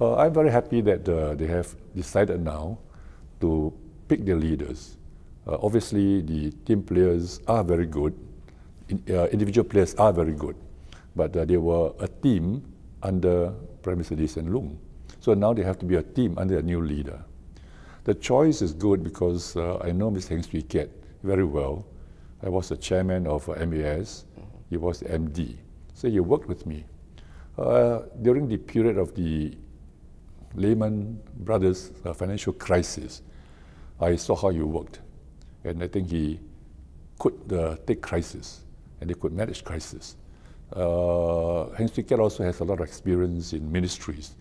Uh, I'm very happy that uh, they have decided now to pick their leaders. Uh, obviously, the team players are very good. In, uh, individual players are very good. But uh, they were a team under Prime Lee Hsien Loong. So now they have to be a team under a new leader. The choice is good because uh, I know Mr. Heng Swee Keat very well. I was the chairman of MAS. He was the MD. So he worked with me. during the period of the Lehman Brothers uh, financial crisis, I saw how you worked. And I think he could uh, take crisis and he could manage crisis. Uh, Hans also has a lot of experience in ministries,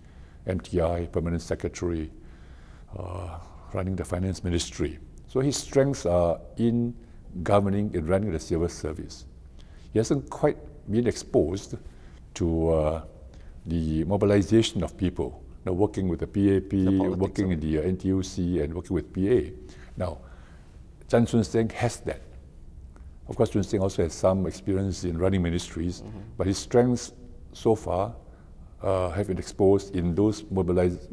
MTI, permanent secretary, uh, running the finance ministry. So his strengths are in governing and running the civil service. He hasn't quite been exposed to uh, the mobilization of people know, working with the PAP, the working in the uh, NTUC, and working with PA. Now, Chan Chun Seng has that. Of course, Chun Seng also has some experience in running ministries, mm -hmm. but his strengths so far uh, have been exposed in those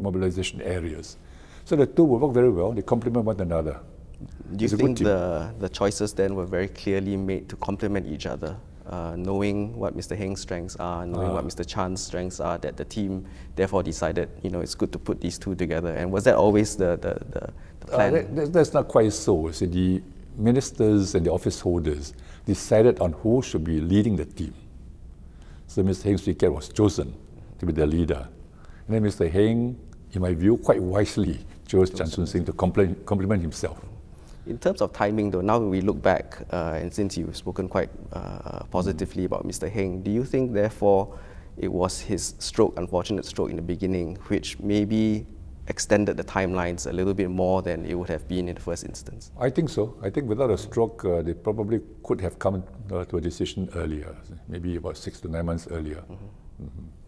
mobilization areas. So the two will work very well, they complement one another. Do you it's think the, the choices then were very clearly made to complement each other? uh, knowing what Mr. Heng's strengths are, knowing uh. what ah. Mr. Chan's strengths are, that the team therefore decided, you know, it's good to put these two together. And was that always the, the, the, the uh, plan? Uh, that, that's not quite so. So the ministers and the office holders decided on who should be leading the team. So Mr. Heng Swee was chosen to be the leader. And then Mr. Heng, in my view, quite wisely chose Chan Soon Sing to compliment, compliment himself. In terms of timing, though, now we look back, uh, and since you've spoken quite uh, positively about Mr. Heng, do you think, therefore, it was his stroke, unfortunate stroke in the beginning, which maybe extended the timelines a little bit more than it would have been in the first instance? I think so. I think without a stroke, uh, they probably could have come uh, to a decision earlier, maybe about six to nine months earlier. Mm -hmm. Mm -hmm.